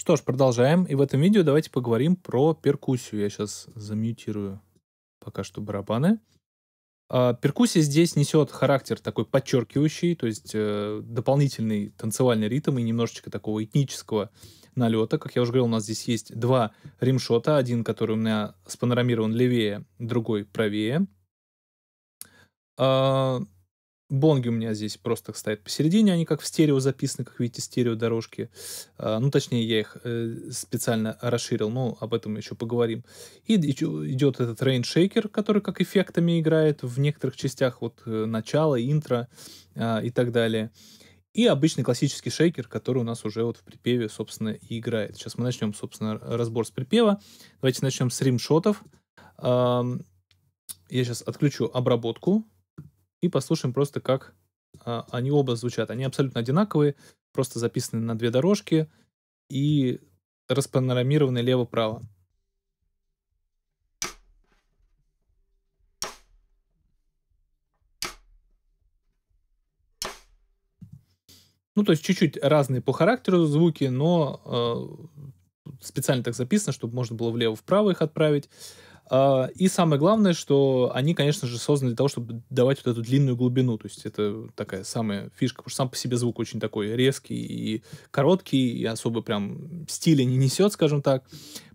Что ж, продолжаем. И в этом видео давайте поговорим про перкуссию. Я сейчас замьютирую пока что барабаны. А, перкуссия здесь несет характер такой подчеркивающий, то есть э, дополнительный танцевальный ритм и немножечко такого этнического налета. Как я уже говорил, у нас здесь есть два римшота. Один, который у меня спанорамирован левее, другой правее. А, Бонги у меня здесь просто стоят посередине, они как в стерео записаны, как видите, стерео дорожки. А, ну, точнее, я их э, специально расширил, но об этом еще поговорим. И идет этот рейншейкер, который как эффектами играет в некоторых частях, вот э, начало, интро а, и так далее. И обычный классический шейкер, который у нас уже вот в припеве, собственно, и играет. Сейчас мы начнем, собственно, разбор с припева. Давайте начнем с римшотов. Я сейчас отключу обработку и послушаем просто, как а, они оба звучат. Они абсолютно одинаковые, просто записаны на две дорожки и распанорамированы лево-право. Ну, то есть чуть-чуть разные по характеру звуки, но э, специально так записано, чтобы можно было влево-вправо их отправить. А, и самое главное, что они, конечно же, созданы для того, чтобы давать вот эту длинную глубину. То есть это такая самая фишка, потому что сам по себе звук очень такой резкий и короткий, и особо прям стиля не несет, скажем так.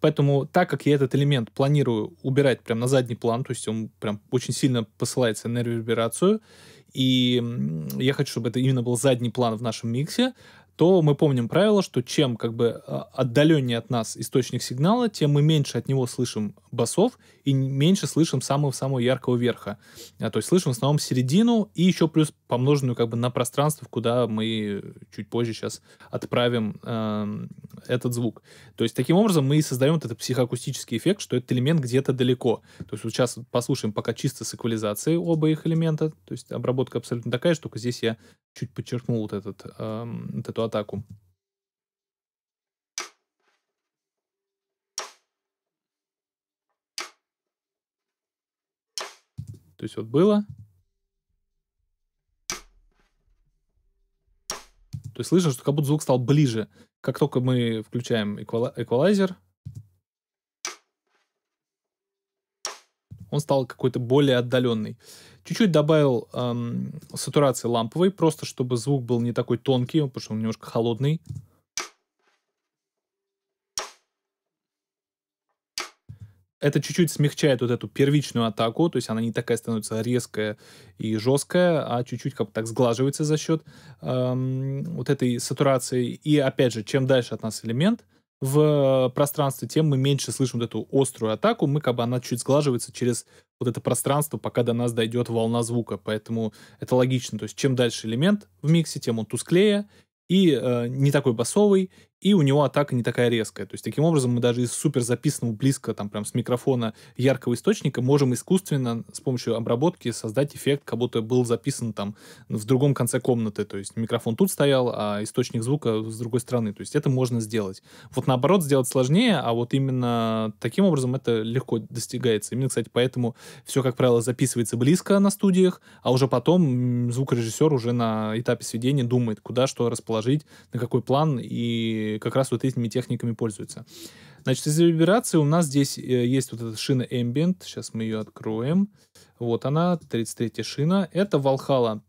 Поэтому так как я этот элемент планирую убирать прям на задний план, то есть он прям очень сильно посылается на реверберацию, и я хочу, чтобы это именно был задний план в нашем миксе, то мы помним правило, что чем как бы а, отдаленнее от нас источник сигнала, тем мы меньше от него слышим басов и меньше слышим самого-самого яркого верха. А, то есть слышим в основном середину и еще плюс помноженную как бы на пространство, куда мы чуть позже сейчас отправим э, этот звук. То есть таким образом мы и создаем вот этот психоакустический эффект, что этот элемент где-то далеко. То есть вот сейчас послушаем пока чисто с эквализацией оба их элемента, то есть обработка абсолютно такая же, только здесь я чуть подчеркнул вот этот, э, вот эту атаку. То есть вот было. То есть слышно, что как будто звук стал ближе. Как только мы включаем эквалайзер, он стал какой-то более отдаленный. Чуть-чуть добавил эм, сатурации ламповой, просто чтобы звук был не такой тонкий, потому что он немножко холодный. это чуть-чуть смягчает вот эту первичную атаку, то есть она не такая становится резкая и жесткая, а чуть-чуть как бы так сглаживается за счет эм, вот этой сатурации. И опять же, чем дальше от нас элемент, в э, пространстве, тем мы меньше слышим вот эту острую атаку. Мы как бы она чуть сглаживается через вот это пространство, пока до нас дойдет волна звука. Поэтому это логично. То есть чем дальше элемент в миксе, тем он тусклее и э, не такой басовый, и у него атака не такая резкая. То есть таким образом мы даже из супер записанного близко, там прям с микрофона яркого источника можем искусственно с помощью обработки создать эффект, как будто был записан там в другом конце комнаты. То есть микрофон тут стоял, а источник звука с другой стороны. То есть это можно сделать. Вот наоборот сделать сложнее, а вот именно таким образом это легко достигается. Именно, кстати, поэтому все, как правило, записывается близко на студиях, а уже потом звукорежиссер уже на этапе сведения думает, куда что расположить, на какой план и как раз вот этими техниками пользуются. Значит, из реверберации у нас здесь э, есть вот эта шина Ambient. Сейчас мы ее откроем. Вот она, 33-я шина. Это Valhalla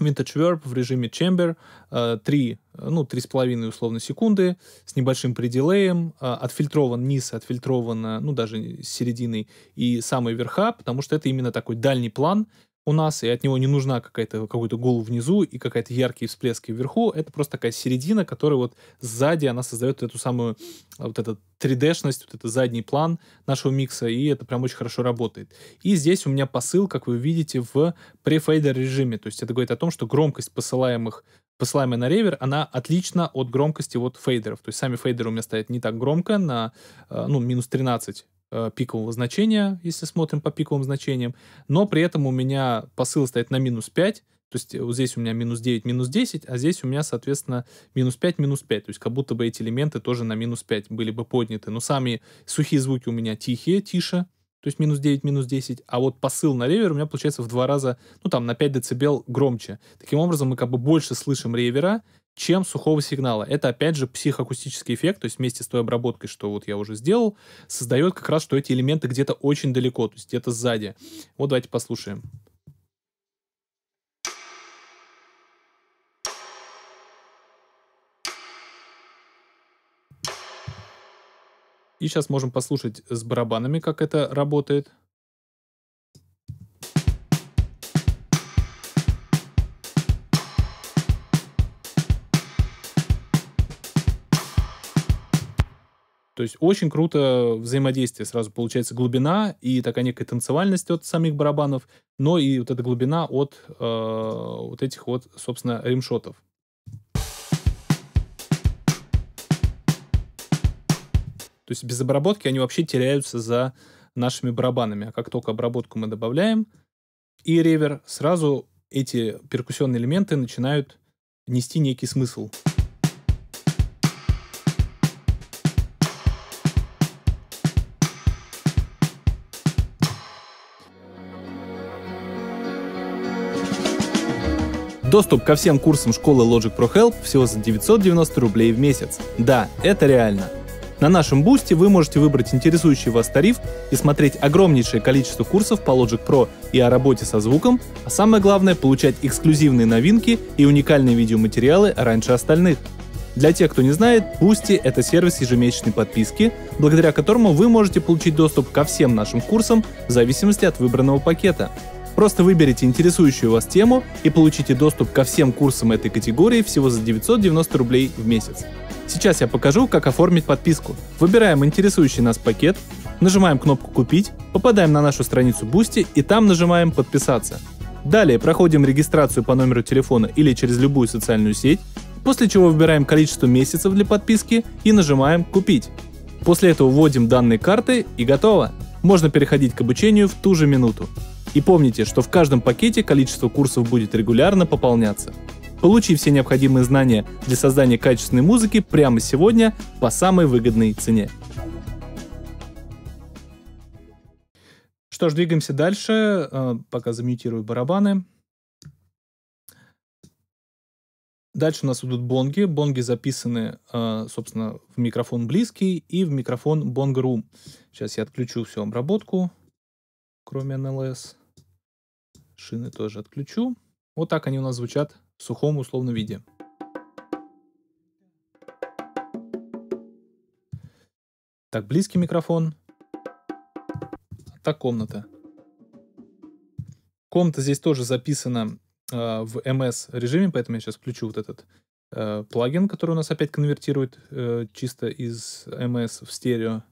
Vintage Verb в режиме Chamber 3, э, ну, 3,5 условно секунды с небольшим предилеем, э, отфильтрован низ, отфильтрован, ну, даже с серединой и самые верха, потому что это именно такой дальний план, у нас, и от него не нужна какая-то какой-то гул внизу и какая-то яркие всплески вверху. Это просто такая середина, которая вот сзади она создает эту самую а, вот эту 3D-шность, вот этот задний план нашего микса, и это прям очень хорошо работает. И здесь у меня посыл, как вы видите, в префейдер режиме, то есть это говорит о том, что громкость посылаемых посылаемая на ревер, она отлично от громкости вот фейдеров. То есть сами фейдеры у меня стоят не так громко, на а, ну, минус 13 Э, пикового значения, если смотрим по пиковым значениям, но при этом у меня посыл стоит на минус 5, то есть э, вот здесь у меня минус 9, минус 10, а здесь у меня, соответственно, минус 5, минус 5. То есть как будто бы эти элементы тоже на минус 5 были бы подняты. Но сами сухие звуки у меня тихие, тише, то есть минус 9, минус 10, а вот посыл на ревер у меня получается в два раза, ну там на 5 дБ громче. Таким образом мы как бы больше слышим ревера, чем сухого сигнала. Это, опять же, психоакустический эффект, то есть вместе с той обработкой, что вот я уже сделал, создает как раз, что эти элементы где-то очень далеко, то есть где-то сзади. Вот давайте послушаем. И сейчас можем послушать с барабанами, как это работает. То есть очень круто взаимодействие сразу получается глубина и такая некая танцевальность от самих барабанов, но и вот эта глубина от э, вот этих вот, собственно, римшотов. То есть без обработки они вообще теряются за нашими барабанами. А как только обработку мы добавляем и ревер, сразу эти перкуссионные элементы начинают нести некий смысл. Доступ ко всем курсам школы Logic Pro Help всего за 990 рублей в месяц. Да, это реально. На нашем бусте вы можете выбрать интересующий вас тариф и смотреть огромнейшее количество курсов по Logic Pro и о работе со звуком, а самое главное — получать эксклюзивные новинки и уникальные видеоматериалы раньше остальных. Для тех, кто не знает, Boosty — это сервис ежемесячной подписки, благодаря которому вы можете получить доступ ко всем нашим курсам в зависимости от выбранного пакета. Просто выберите интересующую вас тему и получите доступ ко всем курсам этой категории всего за 990 рублей в месяц. Сейчас я покажу, как оформить подписку. Выбираем интересующий нас пакет, нажимаем кнопку «Купить», попадаем на нашу страницу Boosty и там нажимаем «Подписаться». Далее проходим регистрацию по номеру телефона или через любую социальную сеть, после чего выбираем количество месяцев для подписки и нажимаем «Купить». После этого вводим данные карты и готово. Можно переходить к обучению в ту же минуту. И помните, что в каждом пакете количество курсов будет регулярно пополняться. Получи все необходимые знания для создания качественной музыки прямо сегодня по самой выгодной цене. Что ж, двигаемся дальше. Э, пока замьютирую барабаны. Дальше у нас идут бонги. Бонги записаны, э, собственно, в микрофон близкий и в микрофон Bongo Room. Сейчас я отключу всю обработку, кроме НЛС. Шины тоже отключу. Вот так они у нас звучат в сухом условном виде. Так, близкий микрофон. А так, комната. Комната здесь тоже записана э, в MS режиме, поэтому я сейчас включу вот этот э, плагин, который у нас опять конвертирует э, чисто из MS в стерео.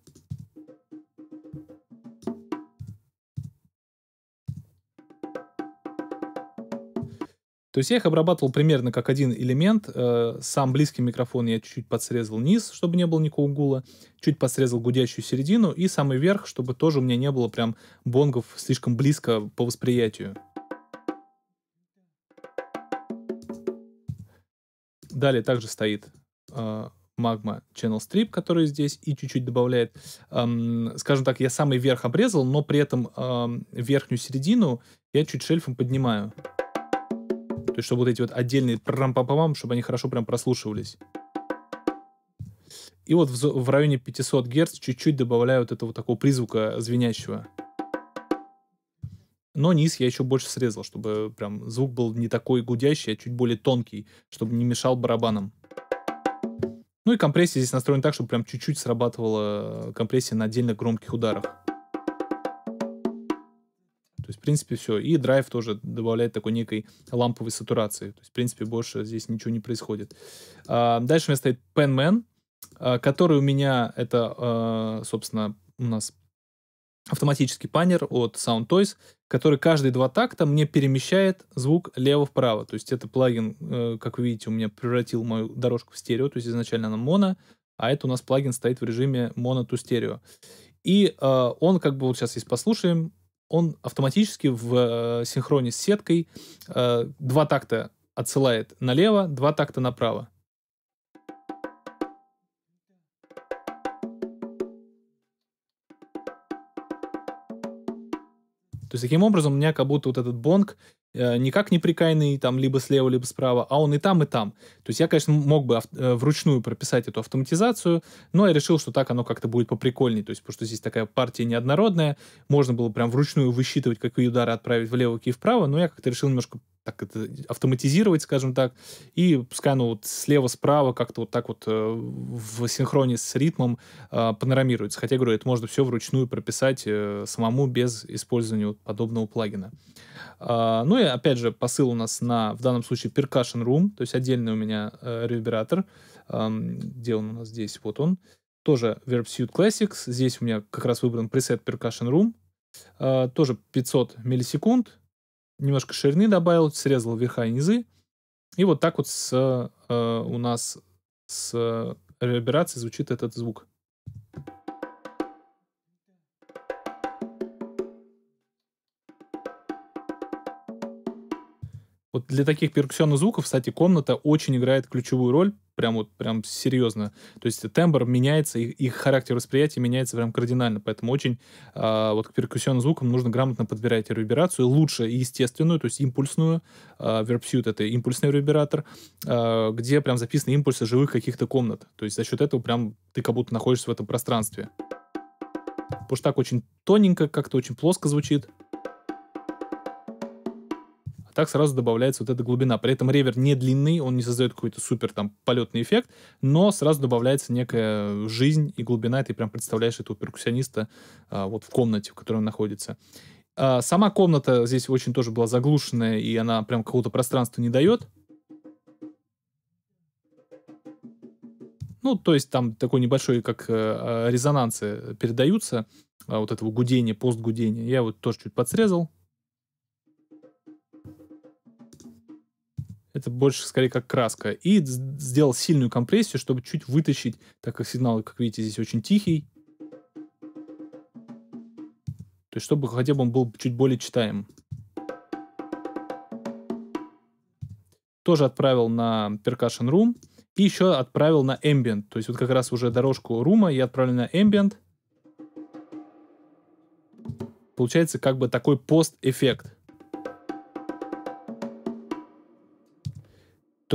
То есть я их обрабатывал примерно как один элемент. Э, сам близкий микрофон я чуть-чуть подсрезал низ, чтобы не было никакого гула. Чуть подсрезал гудящую середину и самый верх, чтобы тоже у меня не было прям бонгов слишком близко по восприятию. Далее также стоит э, Magma Channel Strip, который здесь и чуть-чуть добавляет. Эм, скажем так, я самый верх обрезал, но при этом эм, верхнюю середину я чуть шельфом поднимаю то есть чтобы вот эти вот отдельные прам пам пам чтобы они хорошо прям прослушивались. И вот в, в районе 500 Гц чуть-чуть добавляю вот этого такого призвука звенящего. Но низ я еще больше срезал, чтобы прям звук был не такой гудящий, а чуть более тонкий, чтобы не мешал барабанам. Ну и компрессия здесь настроена так, чтобы прям чуть-чуть срабатывала э, компрессия на отдельных громких ударах. То есть, в принципе, все. И драйв тоже добавляет такой некой ламповой сатурации. То есть, в принципе, больше здесь ничего не происходит. А, дальше у меня стоит Penman, а, который у меня это, а, собственно, у нас автоматический панер от Sound Toys, который каждые два такта мне перемещает звук лево-вправо. То есть это плагин, э, как вы видите, у меня превратил мою дорожку в стерео, то есть изначально она моно, а это у нас плагин стоит в режиме моно to стерео. И э, он как бы вот сейчас есть послушаем, он автоматически в э, синхроне с сеткой э, два такта отсылает налево, два такта направо. То есть таким образом у меня как будто вот этот бонг Э, никак не прикаянный там либо слева, либо справа, а он и там, и там. То есть я, конечно, мог бы э, вручную прописать эту автоматизацию, но я решил, что так оно как-то будет поприкольней, то есть потому что здесь такая партия неоднородная, можно было прям вручную высчитывать, какие удары отправить влево, какие вправо, но я как-то решил немножко так это автоматизировать, скажем так, и пускай оно вот слева-справа как-то вот так вот э, в синхроне с ритмом э, панорамируется. Хотя, говорю, это можно все вручную прописать э, самому без использования вот подобного плагина. Э, ну и Далее, опять же, посыл у нас на, в данном случае, percussion room, то есть отдельный у меня э, ревербератор, э, где он у нас здесь, вот он. Тоже Verb Suite Classics, здесь у меня как раз выбран пресет percussion room, э, тоже 500 миллисекунд, немножко ширины добавил, срезал верха и низы. И вот так вот с, э, у нас с э, реверберацией звучит этот звук. Вот для таких перкуссионных звуков, кстати, комната очень играет ключевую роль, прям вот прям серьезно. То есть тембр меняется, их, их характер восприятия меняется прям кардинально. Поэтому очень э, вот к перкуссионным звукам нужно грамотно подбирать реверберацию. Лучше естественную, то есть импульсную. Э, а, Verbsuit — это импульсный ревербератор, э, а, где прям записаны импульсы живых каких-то комнат. То есть за счет этого прям ты как будто находишься в этом пространстве. Потому что так очень тоненько, как-то очень плоско звучит так сразу добавляется вот эта глубина. При этом ревер не длинный, он не создает какой-то супер там полетный эффект, но сразу добавляется некая жизнь и глубина, и ты прям представляешь этого перкуссиониста а, вот в комнате, в которой он находится. А, сама комната здесь очень тоже была заглушенная, и она прям какого-то пространства не дает, Ну, то есть там такой небольшой, как э, а, резонансы передаются, э, вот этого гудения, постгудения. Я вот тоже чуть подсрезал, Это больше, скорее, как краска. И сделал сильную компрессию, чтобы чуть вытащить, так как сигнал, как видите, здесь очень тихий. То есть, чтобы хотя бы он был чуть более читаем. Тоже отправил на Percussion Room. И еще отправил на Ambient. То есть, вот как раз уже дорожку рума я отправлю на Ambient. Получается как бы такой пост-эффект.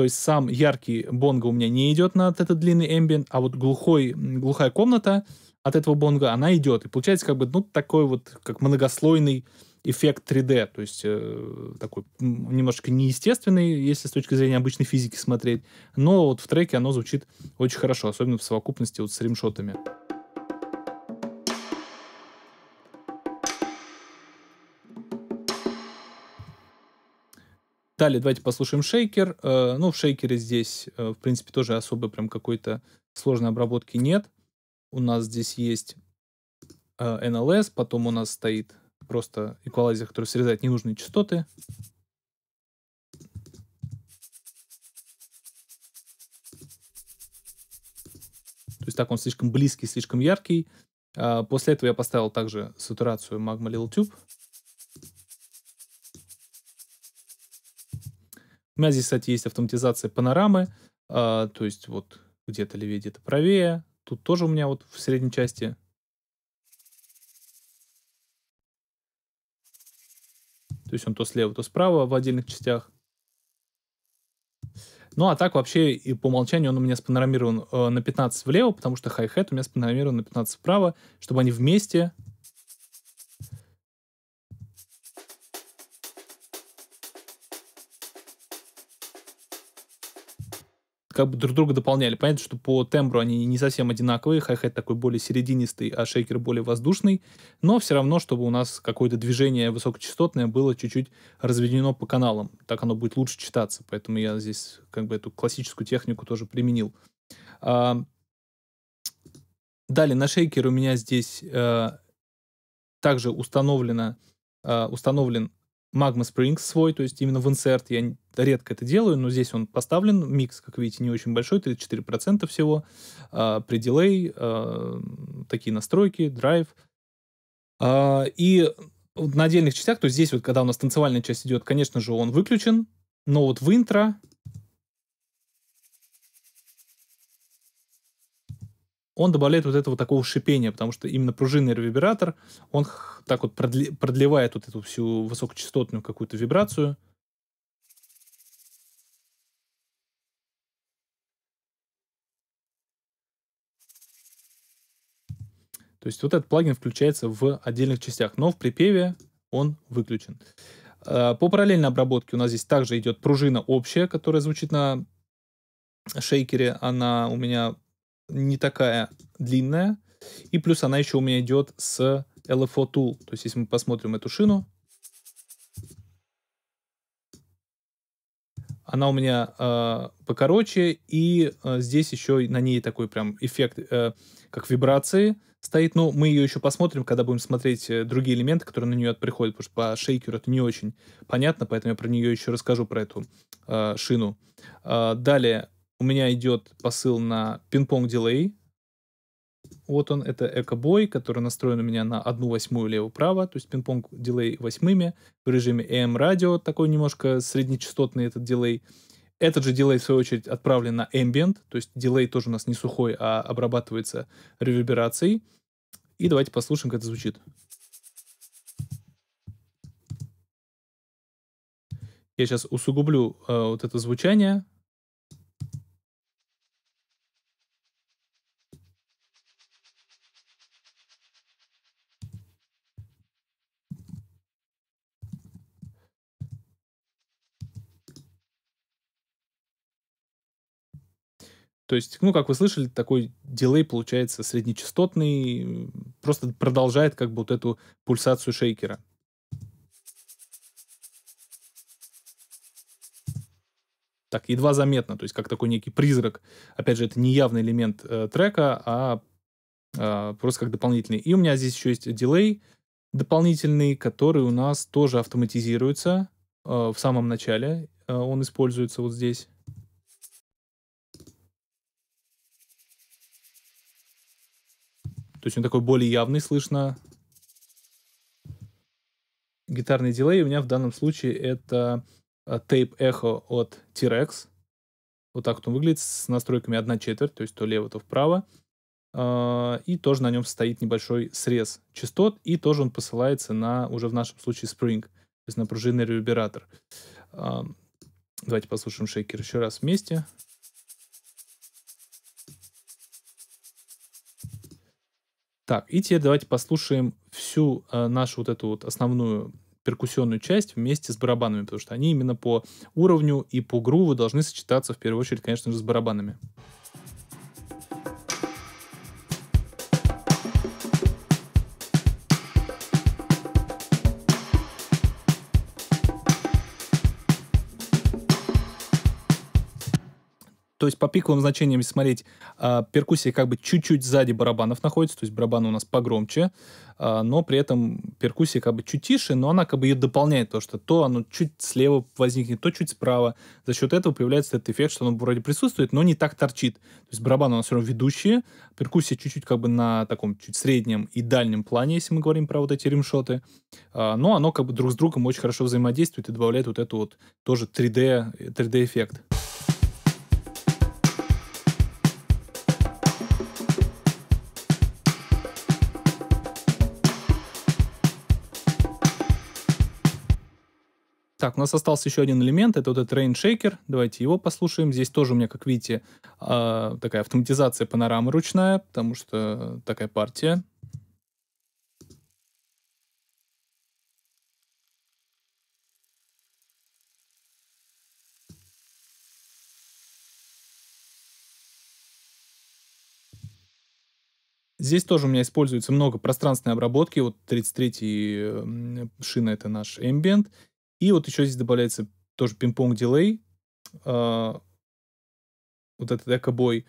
То есть сам яркий бонго у меня не идет на этот длинный эмбиент, а вот глухой, глухая комната от этого бонга, она идет. И получается как бы, ну, такой вот, как многослойный эффект 3D, то есть э, такой немножко неестественный, если с точки зрения обычной физики смотреть, но вот в треке оно звучит очень хорошо, особенно в совокупности вот с римшотами. Далее давайте послушаем шейкер. Э, ну, в шейкере здесь, э, в принципе, тоже особо прям какой-то сложной обработки нет. У нас здесь есть NLS, э, потом у нас стоит просто эквалайзер, который срезает ненужные частоты. То есть так он слишком близкий, слишком яркий. А, после этого я поставил также сатурацию Magma Little Tube. У меня здесь, кстати, есть автоматизация панорамы, а, то есть вот где-то левее, где-то правее. Тут тоже у меня вот в средней части. То есть он то слева, то справа в отдельных частях. Ну а так вообще и по умолчанию он у меня спанорамирован э, на 15 влево, потому что хай-хет у меня спанорамирован на 15 вправо, чтобы они вместе как бы друг друга дополняли. Понятно, что по тембру они не совсем одинаковые, хай-хет такой более серединистый, а шейкер более воздушный, но все равно, чтобы у нас какое-то движение высокочастотное было чуть-чуть разведено по каналам, так оно будет лучше читаться, поэтому я здесь как бы эту классическую технику тоже применил. А... Далее на шейкер у меня здесь а... также установлено, а... установлен Magma Springs свой, то есть именно в инсерт. Я редко это делаю, но здесь он поставлен. Микс, как видите, не очень большой, 34% всего. А, предилей, а, такие настройки, драйв. А, и на отдельных частях, то есть здесь вот, когда у нас танцевальная часть идет, конечно же, он выключен, но вот в интро он добавляет вот этого такого шипения, потому что именно пружинный ревербератор, он так вот продле- продлевает вот эту всю высокочастотную какую-то вибрацию. То есть вот этот плагин включается в отдельных частях, но в припеве он выключен. Э, по параллельной обработке у нас здесь также идет пружина общая, которая звучит на шейкере. Она у меня не такая длинная. И плюс она еще у меня идет с LFO Tool. То есть, если мы посмотрим эту шину, она у меня э, покороче, и э, здесь еще на ней такой прям эффект, э, как вибрации стоит. Но ну, мы ее еще посмотрим, когда будем смотреть э, другие элементы, которые на нее приходят, потому что по шейкеру это не очень понятно, поэтому я про нее еще расскажу, про эту э, шину. Э, далее у меня идет посыл на пинг-понг дилей. Вот он, это эко бой, который настроен у меня на одну восьмую лево-право, то есть пинг-понг дилей восьмыми в режиме AM радио, такой немножко среднечастотный этот дилей. Этот же дилей, в свою очередь, отправлен на ambient, то есть дилей тоже у нас не сухой, а обрабатывается реверберацией. И давайте послушаем, как это звучит. Я сейчас усугублю э, вот это звучание, То есть, ну, как вы слышали, такой дилей получается среднечастотный, просто продолжает как бы вот эту пульсацию шейкера. Так, едва заметно, то есть как такой некий призрак. Опять же, это не явный элемент э, трека, а э, просто как дополнительный. И у меня здесь еще есть дилей дополнительный, который у нас тоже автоматизируется э, в самом начале. Э, он используется вот здесь. То есть он такой более явный, слышно. Гитарный дилей у меня в данном случае это а, тейп эхо от T-Rex. Вот так вот он выглядит с настройками 1 четверть, то есть то лево, то вправо. А, и тоже на нем стоит небольшой срез частот, и тоже он посылается на, уже в нашем случае, Spring, то есть на пружинный ревербератор. А, давайте послушаем шейкер еще раз вместе. Вместе. Так, и теперь давайте послушаем всю э, нашу вот эту вот основную перкуссионную часть вместе с барабанами, потому что они именно по уровню и по груву должны сочетаться в первую очередь, конечно же, с барабанами. То есть по пиковым значениям, если смотреть, э, а, перкуссия как бы чуть-чуть сзади барабанов находится, то есть барабаны у нас погромче, э, но при этом перкуссия как бы чуть тише, но она как бы ее дополняет, то что то оно чуть слева возникнет, то чуть справа. За счет этого появляется этот эффект, что оно вроде присутствует, но не так торчит. То есть барабаны у нас все равно ведущие, перкуссия чуть-чуть как бы на таком чуть среднем и дальнем плане, если мы говорим про вот эти ремшоты. Э, а, но оно как бы друг с другом очень хорошо взаимодействует и добавляет вот эту вот тоже 3D, 3D эффект. Так, у нас остался еще один элемент, это вот этот Rain Shaker. Давайте его послушаем. Здесь тоже у меня, как видите, а, такая автоматизация панорамы ручная, потому что такая партия. Здесь тоже у меня используется много пространственной обработки. Вот 33-й э, шина — это наш ambient. И вот еще здесь добавляется тоже пинг-понг дилей, а, вот этот экобой,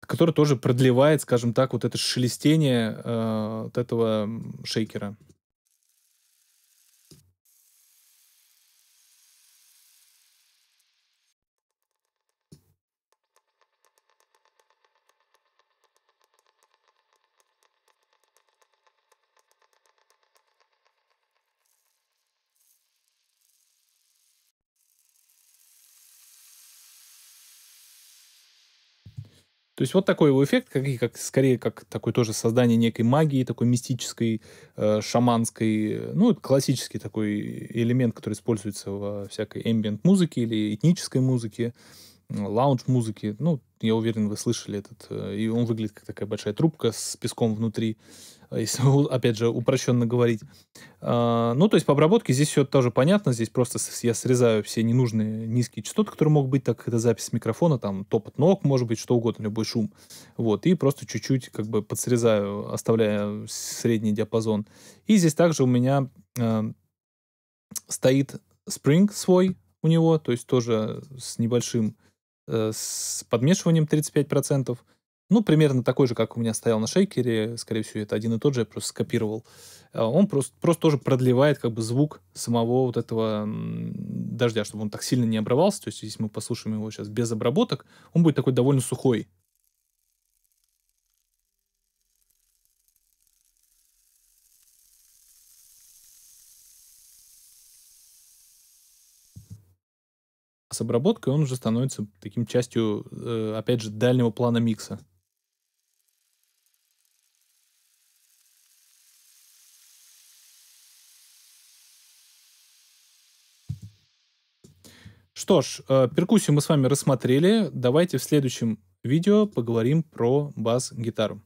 который тоже продлевает, скажем так, вот это шелестение а, вот этого шейкера. есть вот такой его эффект, как, как, скорее как такое тоже создание некой магии, такой мистической, э, шаманской, ну, классический такой элемент, который используется во всякой ambient музыке или этнической музыке лаунж-музыки. Ну, я уверен, вы слышали этот. Э, и он выглядит как такая большая трубка с песком внутри, э, если, опять же, упрощенно говорить. А, ну, то есть по обработке здесь все тоже понятно. Здесь просто я срезаю все ненужные низкие частоты, которые могут быть, так как это запись микрофона, там топот ног, может быть, что угодно, любой шум. Вот, и просто чуть-чуть как бы подсрезаю, оставляя средний диапазон. И здесь также у меня э, стоит спринг свой у него, то есть тоже с небольшим Э, с подмешиванием 35%. Ну, примерно такой же, как у меня стоял на шейкере. Скорее всего, это один и тот же, я просто скопировал. Э, он просто, просто тоже продлевает как бы звук самого вот этого дождя, чтобы он так сильно не обрывался. То есть, если мы послушаем его сейчас без обработок, он будет такой довольно сухой. с обработкой он уже становится таким частью, э, опять же, дальнего плана микса. Что ж, э, перкуссию мы с вами рассмотрели. Давайте в следующем видео поговорим про бас-гитару.